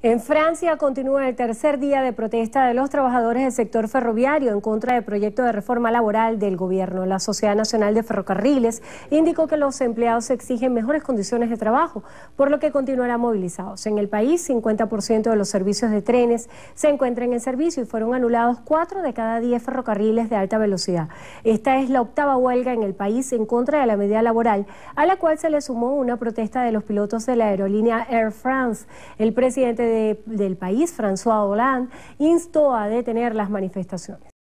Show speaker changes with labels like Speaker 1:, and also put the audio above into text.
Speaker 1: En Francia continúa el tercer día de protesta de los trabajadores del sector ferroviario en contra del proyecto de reforma laboral del gobierno. La Sociedad Nacional de Ferrocarriles indicó que los empleados exigen mejores condiciones de trabajo, por lo que continuarán movilizados. En el país, 50% de los servicios de trenes se encuentran en servicio y fueron anulados 4 de cada 10 ferrocarriles de alta velocidad. Esta es la octava huelga en el país en contra de la medida laboral, a la cual se le sumó una protesta de los pilotos de la aerolínea Air France. El presidente del país, François Hollande, instó a detener las manifestaciones.